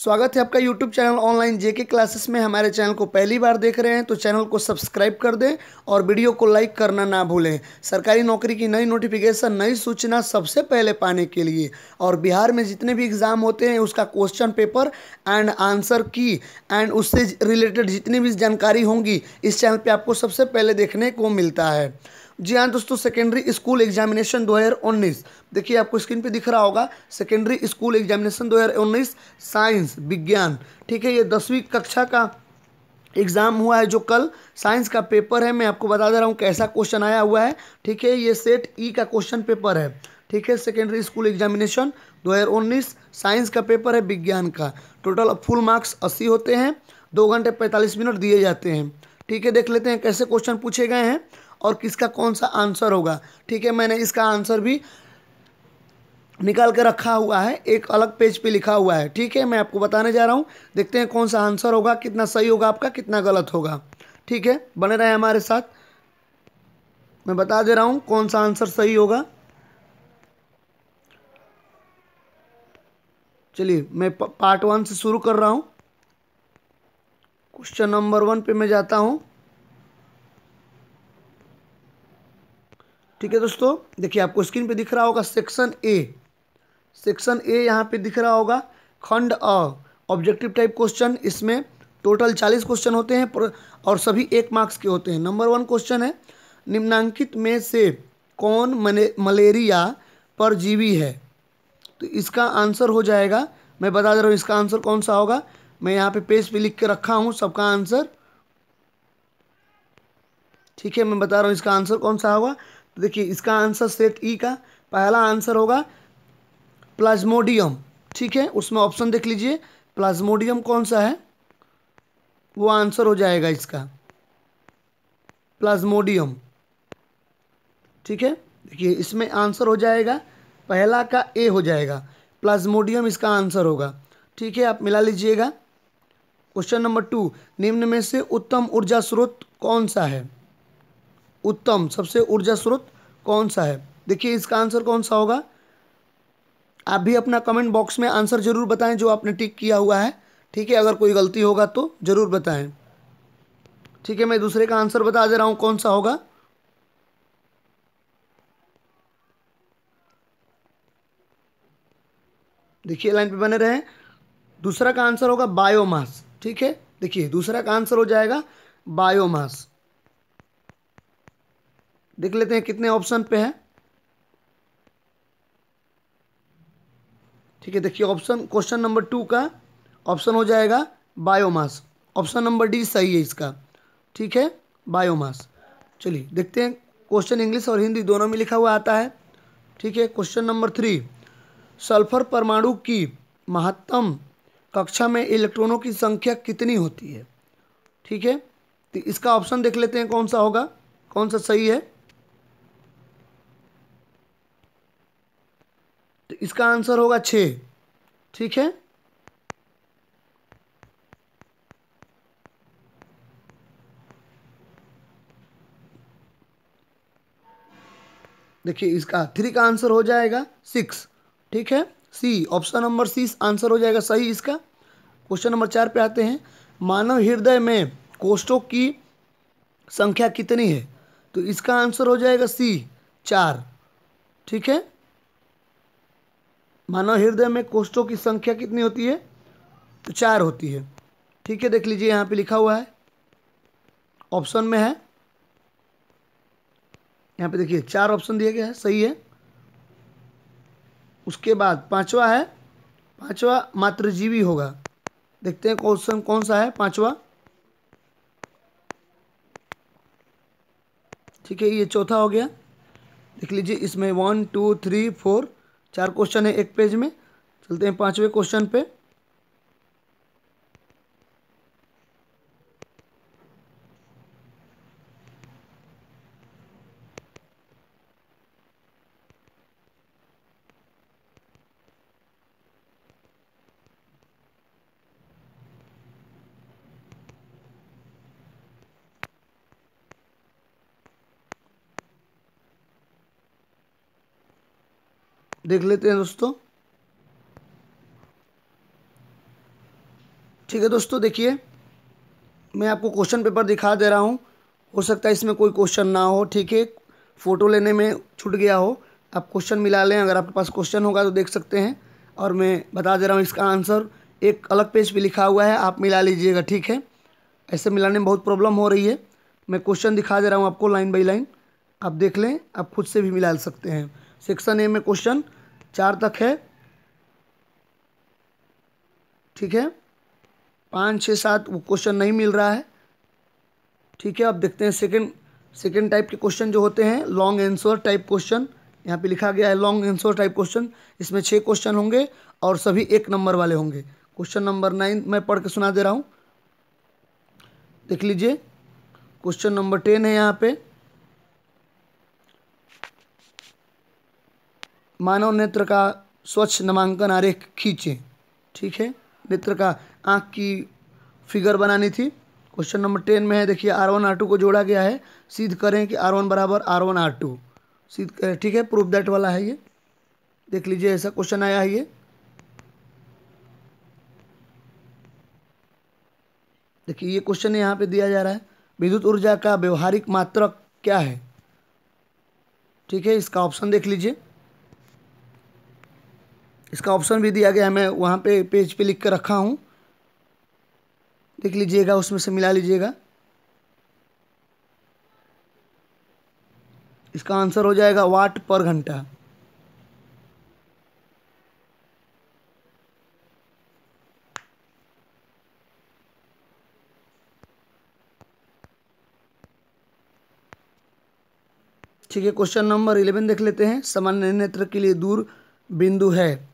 स्वागत है आपका YouTube channel online JK classes में हमारे चैनल को पहली बार देख रहे हैं तो चैनल को सब्सक्राइब कर दें और वीडियो को लाइक करना ना भूलें सरकारी नौकरी की नई नोटिफिकेशन नई सूचना सबसे पहले पाने के लिए और बिहार में जितने भी एग्ज़ाम होते हैं उसका क्वेश्चन पेपर एंड आंसर की एंड उससे रिलेटेड जितनी भी जानकारी होंगी इस चैनल पर आपको सबसे पहले देखने को मिलता है जी हाँ दोस्तों सेकेंडरी स्कूल एग्जामिनेशन 2019 देखिए आपको स्क्रीन पे दिख रहा होगा सेकेंडरी स्कूल एग्जामिनेशन 2019 साइंस विज्ञान ठीक है ये दसवीं कक्षा का एग्ज़ाम हुआ है जो कल साइंस का पेपर है मैं आपको बता दे रहा हूँ कैसा क्वेश्चन आया हुआ है ठीक है ये सेट ई e का क्वेश्चन पेपर है ठीक है सेकेंडरी स्कूल एग्जामिनेशन 2019 साइंस का पेपर है विज्ञान का टोटल फुल मार्क्स अस्सी होते हैं दो घंटे पैंतालीस मिनट दिए जाते हैं ठीक है देख लेते हैं कैसे क्वेश्चन पूछे गए हैं और किसका कौन सा आंसर होगा ठीक है मैंने इसका आंसर भी निकाल के रखा हुआ है एक अलग पेज पे लिखा हुआ है ठीक है मैं आपको बताने जा रहा हूँ देखते हैं कौन सा आंसर होगा कितना सही होगा आपका कितना गलत होगा ठीक है बने रहे हमारे साथ मैं बता दे रहा हूँ कौन सा आंसर सही होगा चलिए मैं पार्ट वन से शुरू कर रहा हूँ क्वेश्चन नंबर वन पे मैं जाता हूँ ठीक है दोस्तों देखिए आपको स्क्रीन पे दिख रहा होगा सेक्शन ए सेक्शन ए यहाँ पे दिख रहा होगा खंड अ ऑब्जेक्टिव टाइप क्वेश्चन इसमें टोटल चालीस क्वेश्चन होते हैं और सभी एक मार्क्स के होते हैं नंबर वन क्वेश्चन है निम्नांकित में से कौन मलेरिया परजीवी है तो इसका आंसर हो जाएगा मैं बता दे रहा हूँ इसका आंसर कौन सा होगा मैं यहाँ पे पेज पे लिख के रखा हूँ सबका आंसर ठीक है मैं बता रहा हूँ इसका आंसर कौन सा होगा तो देखिए इसका आंसर सेट ई का पहला आंसर होगा प्लाज्मोडियम ठीक है उसमें ऑप्शन देख लीजिए प्लाज्मोडियम कौन सा है वो आंसर हो जाएगा इसका प्लाज्मोडियम ठीक है देखिए इसमें आंसर हो जाएगा पहला का ए हो जाएगा प्लाज्मोडियम इसका आंसर होगा ठीक है आप मिला लीजिएगा क्वेश्चन नंबर टू निम्न में से उत्तम ऊर्जा स्रोत कौन सा है उत्तम सबसे ऊर्जा स्रोत कौन सा है देखिए इसका आंसर कौन सा होगा आप भी अपना कमेंट बॉक्स में आंसर जरूर बताएं जो आपने टिक किया हुआ है ठीक है अगर कोई गलती होगा तो ज़रूर बताएं ठीक है मैं दूसरे का आंसर बता दे रहा हूं कौन सा होगा देखिए लाइन पे बने रहे दूसरा का आंसर होगा बायोमास ठीक है देखिए दूसरा का आंसर हो जाएगा बायोमास देख लेते हैं कितने ऑप्शन पे है ठीक है देखिए ऑप्शन क्वेश्चन नंबर टू का ऑप्शन हो जाएगा बायोमास ऑप्शन नंबर डी सही है इसका ठीक है बायोमास चलिए देखते हैं क्वेश्चन इंग्लिश और हिंदी दोनों में लिखा हुआ आता है ठीक है क्वेश्चन नंबर थ्री सल्फर परमाणु की महत्तम कक्षा में इलेक्ट्रॉनों की संख्या कितनी होती है ठीक है तो इसका ऑप्शन देख लेते हैं कौन सा होगा कौन सा सही है इसका आंसर होगा छ ठीक है देखिए इसका थ्री का आंसर हो जाएगा सिक्स ठीक है C option number C answer हो जाएगा सही इसका क्वेश्चन नंबर चार पे आते हैं मानव हृदय में कोष्ठों की संख्या कितनी है तो इसका आंसर हो जाएगा सी चार ठीक है मानव हृदय में कोष्ठों की संख्या कितनी होती है तो चार होती है ठीक है देख लीजिए यहाँ पे लिखा हुआ है ऑप्शन में है यहाँ पे देखिए चार ऑप्शन दिया गया है सही है उसके बाद पांचवा है पांचवा मातृजीवी होगा देखते हैं क्वेश्चन कौन सा है पांचवा ठीक है ये चौथा हो गया देख लीजिए इसमें वन टू थ्री फोर चार क्वेश्चन है एक पेज में चलते हैं पाँचवें क्वेश्चन पे देख लेते हैं दोस्तों ठीक है दोस्तों देखिए मैं आपको क्वेश्चन पेपर दिखा दे रहा हूँ हो सकता है इसमें कोई क्वेश्चन ना हो ठीक है फ़ोटो लेने में छूट गया हो आप क्वेश्चन मिला लें अगर आपके पास क्वेश्चन होगा तो देख सकते हैं और मैं बता दे रहा हूँ इसका आंसर एक अलग पेज पे लिखा हुआ है आप मिला लीजिएगा ठीक है ऐसे मिलाने में बहुत प्रॉब्लम हो रही है मैं क्वेश्चन दिखा दे रहा हूँ आपको लाइन बाई लाइन आप देख लें आप खुद से भी मिला सकते हैं सेक्शन ए में क्वेश्चन चार तक है ठीक है पाँच छः सात वो क्वेश्चन नहीं मिल रहा है ठीक है अब देखते हैं सेकेंड सेकेंड टाइप के क्वेश्चन जो होते हैं लॉन्ग आंसर टाइप क्वेश्चन यहाँ पे लिखा गया है लॉन्ग आंसर टाइप क्वेश्चन इसमें छः क्वेश्चन होंगे और सभी एक नंबर वाले होंगे क्वेश्चन नंबर नाइन मैं पढ़ के सुना दे रहा हूँ देख लीजिए क्वेश्चन नंबर टेन है यहाँ पर मानव नेत्र का स्वच्छ नामांकन आरेख खींचे ठीक है नेत्र का आँख की फिगर बनानी थी क्वेश्चन नंबर टेन में है देखिए आर वन आर टू को जोड़ा गया है सिद्ध करें कि आर वन बराबर आर वन आर टू सीध करें ठीक है प्रूफ दैट वाला है ये देख लीजिए ऐसा क्वेश्चन आया है ये देखिए ये क्वेश्चन यहाँ पे दिया जा रहा है विद्युत ऊर्जा का व्यवहारिक मात्रक क्या है ठीक है इसका ऑप्शन देख लीजिए इसका ऑप्शन भी दिया गया है मैं वहाँ पे पेज पे लिख कर रखा हूँ देख लीजिएगा उसमें से मिला लीजिएगा इसका आंसर हो जाएगा वाट पर घंटा ठीक है क्वेश्चन नंबर इलेवन देख लेते हैं सामान्य नेत्र के लिए दूर बिंदु है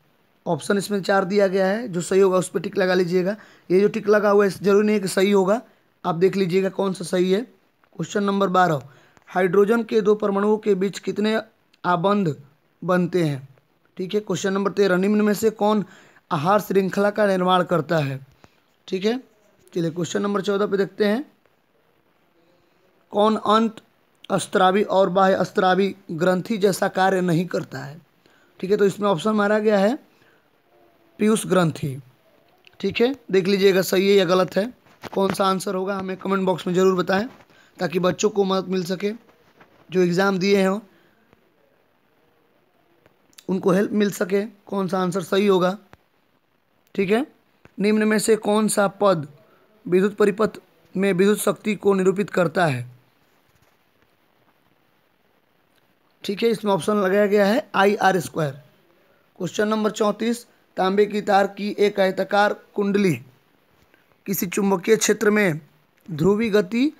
ऑप्शन इसमें चार दिया गया है जो सही होगा उस पर टिक लगा लीजिएगा ये जो टिक लगा हुआ है जरूरी नहीं है कि सही होगा आप देख लीजिएगा कौन सा सही है क्वेश्चन नंबर बारह हाइड्रोजन के दो परमाणुओं के बीच कितने आबंध बनते हैं ठीक है क्वेश्चन नंबर तेरह निम्न में से कौन आहार श्रृंखला का निर्माण करता है ठीक है चलिए क्वेश्चन नंबर चौदह पे देखते हैं कौन अंत अस्त्रावी और बाह्य अस्त्रावी ग्रंथि जैसा कार्य नहीं करता है ठीक है तो इसमें ऑप्शन मारा गया है पीयूष ग्रंथ ही ठीक है देख लीजिएगा सही है या गलत है कौन सा आंसर होगा हमें कमेंट बॉक्स में ज़रूर बताएं ताकि बच्चों को मदद मिल सके जो एग्ज़ाम दिए हैं उनको हेल्प मिल सके कौन सा आंसर सही होगा ठीक है निम्न में से कौन सा पद विद्युत परिपथ में विद्युत शक्ति को निरूपित करता है ठीक है इसमें ऑप्शन लगाया गया है I R square question number चौंतीस तांबे की तार की एक आयताकार कुंडली किसी चुंबकीय क्षेत्र में ध्रुवी गति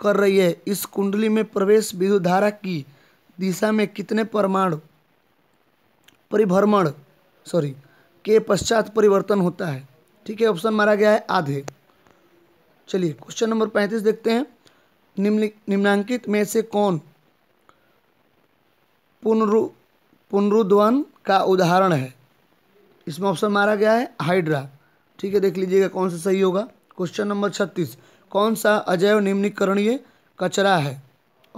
कर रही है इस कुंडली में प्रवेश विद्युत धारा की दिशा में कितने परमाणु परिभ्रमण सॉरी के पश्चात परिवर्तन होता है ठीक है ऑप्शन मारा गया है आधे चलिए क्वेश्चन नंबर पैंतीस देखते हैं निम्न निम्नांकित में से कौन पुनरु पुनरुद्वन का उदाहरण है इसमें ऑप्शन मारा गया है हाइड्रा ठीक है देख लीजिएगा कौन सा सही होगा क्वेश्चन नंबर छत्तीस कौन सा अजैव निम्नीकरणीय कचरा है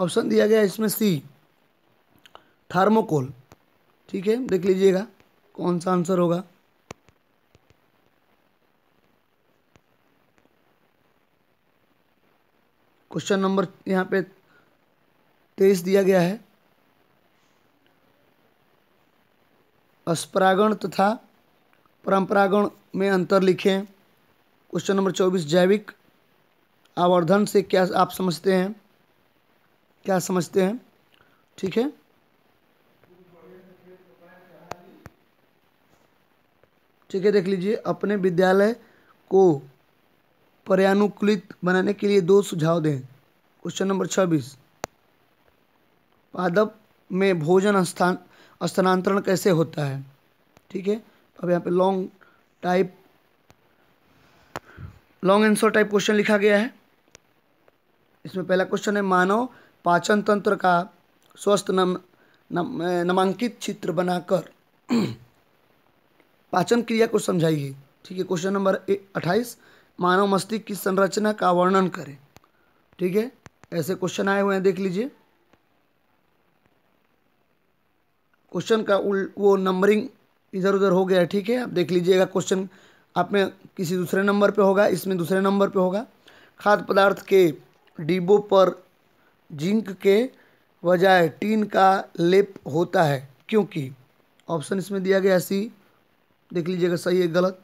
ऑप्शन दिया गया इसमें सी थर्मोकोल ठीक है देख लीजिएगा कौन सा आंसर होगा क्वेश्चन नंबर यहाँ पे तेईस दिया गया है अस्परागण तथा परंपरागण में अंतर लिखें क्वेश्चन नंबर चौबीस जैविक आवर्धन से क्या आप समझते हैं क्या समझते हैं ठीक है ठीक है देख लीजिए अपने विद्यालय को पर्यानुकूलित बनाने के लिए दो सुझाव दें क्वेश्चन नंबर छब्बीस पादप में भोजन स्थान स्थानांतरण कैसे होता है ठीक है अब यहाँ पे long type long answer type question लिखा गया है इसमें पहला क्वेश्चन है मानव पाचन तंत्र का स्वस्थ नम, नम नामांकित चित्र बनाकर पाचन क्रिया को समझाइए ठीक है क्वेश्चन नंबर अट्ठाईस मानव मस्तिष्क की संरचना का वर्णन करें ठीक है ऐसे क्वेश्चन आए हुए हैं देख लीजिए क्वेश्चन का वो नंबरिंग इधर उधर हो गया ठीक है आप देख लीजिएगा क्वेश्चन आप में किसी दूसरे नंबर पे होगा इसमें दूसरे नंबर पे होगा खाद्य पदार्थ के डिब्बों पर जिंक के बजाय टीन का लेप होता है क्योंकि ऑप्शन इसमें दिया गया सी देख लीजिएगा सही है गलत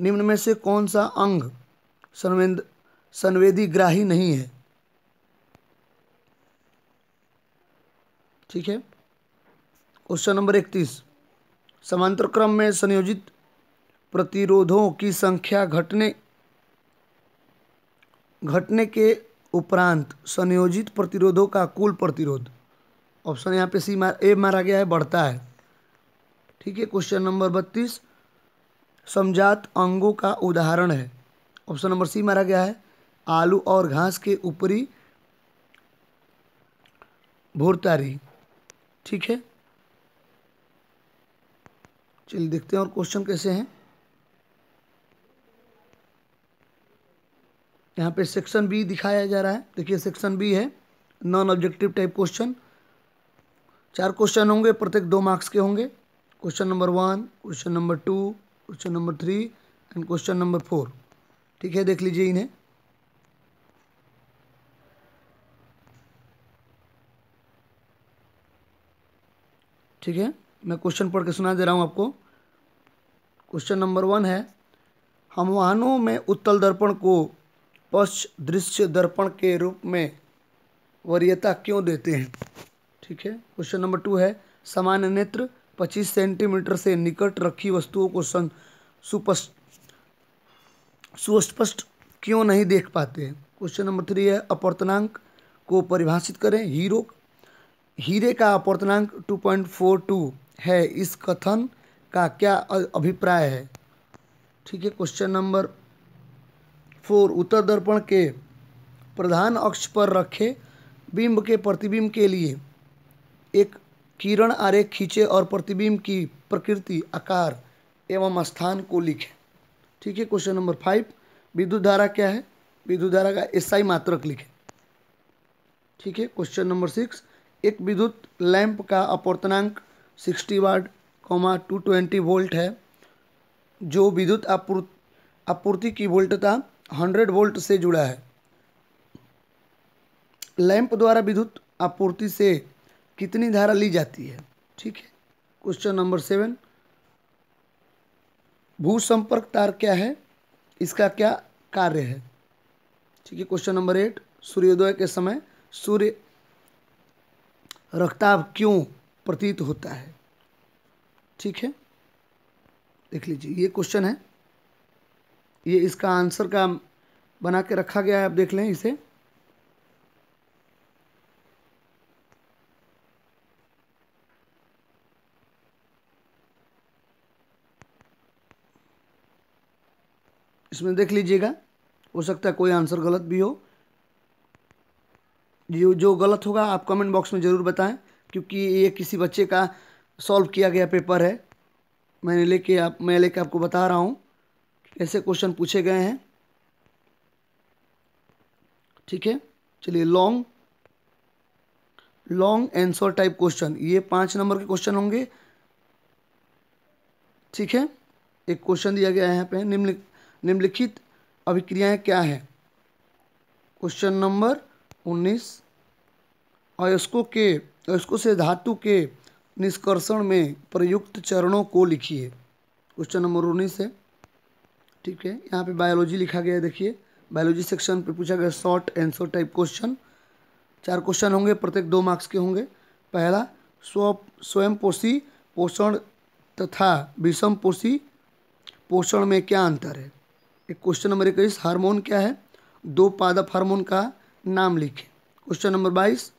निम्न में से कौन सा अंग संवेद संवेदी ग्राही नहीं है ठीक है क्वेश्चन नंबर इकतीस समांतर क्रम में संयोजित प्रतिरोधों की संख्या घटने घटने के उपरांत संयोजित प्रतिरोधों का कुल प्रतिरोध ऑप्शन यहाँ पे सी मार ए मारा गया है बढ़ता है ठीक है क्वेश्चन नंबर बत्तीस समझात अंगों का उदाहरण है ऑप्शन नंबर सी मारा गया है आलू और घास के ऊपरी भोरतारी ठीक है चलिए देखते हैं और क्वेश्चन कैसे हैं यहाँ पे सेक्शन बी दिखाया जा रहा है देखिए सेक्शन बी है नॉन ऑब्जेक्टिव टाइप क्वेश्चन चार क्वेश्चन होंगे प्रत्येक दो मार्क्स के होंगे question number one question number two question number three and question number four ठीक है देख लीजिए इन्हें ठीक है मैं क्वेश्चन पढ़ के सुना दे रहा हूँ आपको क्वेश्चन नंबर वन है हम वाहनों में उत्तल दर्पण को पश्च दृश्य दर्पण के रूप में वरीयता क्यों देते हैं ठीक है क्वेश्चन नंबर टू है सामान्य नेत्र पच्चीस सेंटीमीटर से निकट रखी वस्तुओं को सं सुस्पष्ट क्यों नहीं देख पाते हैं क्वेश्चन नंबर थ्री है अपर्तनांक को परिभाषित करें हीरो हीरे का अपर्तनांक टू पॉइंट फोर टू है इस कथन का क्या अभिप्राय है ठीक है क्वेश्चन नंबर फोर उत्तर दर्पण के प्रधान अक्ष पर रखे बिंब के प्रतिबिंब के लिए एक किरण आरेख खींचे और प्रतिबिंब की प्रकृति आकार एवं स्थान को लिखें ठीक है क्वेश्चन नंबर फाइव विद्युत धारा क्या है विद्युत धारा का आई मात्रक लिखें ठीक है क्वेश्चन नंबर सिक्स एक विद्युत लैंप का अपवर्तनांक sixty watt comma two twenty volt है जो विद्युत आपूर्ति आपूर्ति की वोल्टता हंड्रेड वोल्ट से जुड़ा है लैंप द्वारा विद्युत आपूर्ति से कितनी धारा ली जाती है ठीक है क्वेश्चन नंबर सेवन भू संपर्क तार क्या है इसका क्या कार्य है ठीक है क्वेश्चन नंबर एट सूर्योदय के समय सूर्य रक्ताव क्यों प्रतीत होता है ठीक है देख लीजिए ये क्वेश्चन है ये इसका आंसर का बना के रखा गया है आप देख लें इसे इसमें देख लीजिएगा हो सकता है कोई आंसर गलत भी हो जो जो गलत होगा आप कमेंट बॉक्स में ज़रूर बताएं क्योंकि ये किसी बच्चे का सॉल्व किया गया पेपर है मैंने लेके आप मैं लेके आपको बता रहा हूँ कैसे क्वेश्चन पूछे गए हैं ठीक है चलिए long long answer type question ये पाँच नंबर के क्वेश्चन होंगे ठीक है एक क्वेश्चन दिया गया है यहाँ पे निम्न निम्नलिखित अभिक्रियाएं क्या है क्वेश्चन नंबर उन्नीस अयस्कों के अयस्कों से धातु के निष्कर्षण में प्रयुक्त चरणों को लिखिए क्वेश्चन नंबर उन्नीस है ठीक है यहाँ पे बायोलॉजी लिखा गया है देखिए बायोलॉजी सेक्शन पे पूछा गया शॉर्ट एंसर टाइप क्वेश्चन चार क्वेश्चन होंगे प्रत्येक दो मार्क्स के होंगे पहला स्व स्वयं पोषी पोषण तथा विषम पोषी पोषण में क्या अंतर है एक क्वेश्चन नंबर इक्कीस हार्मोन क्या है दो पादप हार्मोन का नाम लिखें क्वेश्चन नंबर बाईस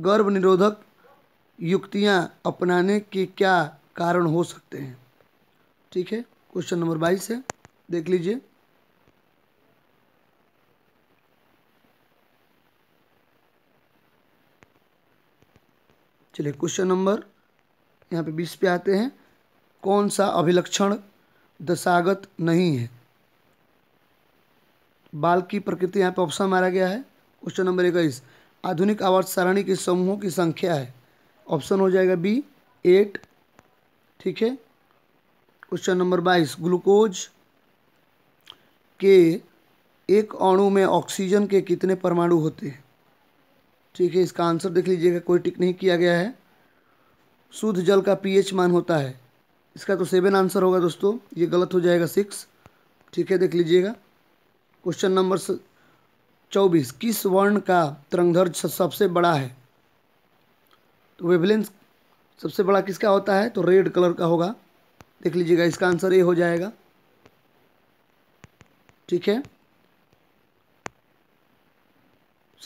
गर्भ निरोधक युक्तियां अपनाने के क्या कारण हो सकते हैं ठीक है क्वेश्चन नंबर बाईस है देख लीजिए चलिए क्वेश्चन नंबर यहाँ पे बीस पे आते हैं कौन सा अभिलक्षण दशागत नहीं है बाल की प्रकृति यहाँ पे ऑप्शन मारा गया है क्वेश्चन नंबर इक्कीस आधुनिक आवर्त सारणी के समूहों की संख्या है ऑप्शन हो जाएगा बी एट ठीक है क्वेश्चन नंबर बाईस ग्लूकोज के एक अणु में ऑक्सीजन के कितने परमाणु होते हैं ठीक है इसका आंसर देख लीजिएगा कोई टिक नहीं किया गया है शुद्ध जल का पीएच मान होता है इसका तो सेवन आंसर होगा दोस्तों ये गलत हो जाएगा सिक्स ठीक है देख लीजिएगा क्वेश्चन नंबर चौबीस किस वर्ण का तरंगधर सबसे बड़ा है तो वेवलेंस सबसे बड़ा किसका होता है तो रेड कलर का होगा देख लीजिएगा इसका आंसर ए हो जाएगा ठीक है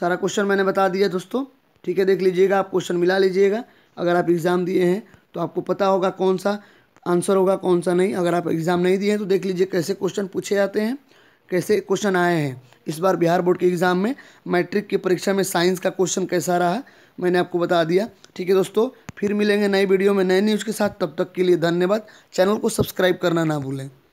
सारा क्वेश्चन मैंने बता दिया दोस्तों ठीक है देख लीजिएगा आप क्वेश्चन मिला लीजिएगा अगर आप एग्ज़ाम दिए हैं तो आपको पता होगा कौन सा आंसर होगा कौन सा नहीं अगर आप एग्ज़ाम नहीं दिए हैं तो देख लीजिए कैसे क्वेश्चन पूछे जाते हैं कैसे क्वेश्चन आए हैं इस बार बिहार बोर्ड के एग्ज़ाम में मैट्रिक की परीक्षा में साइंस का क्वेश्चन कैसा रहा मैंने आपको बता दिया ठीक है दोस्तों फिर मिलेंगे नई वीडियो में नए न्यूज़ के साथ तब तक के लिए धन्यवाद चैनल को सब्सक्राइब करना ना भूलें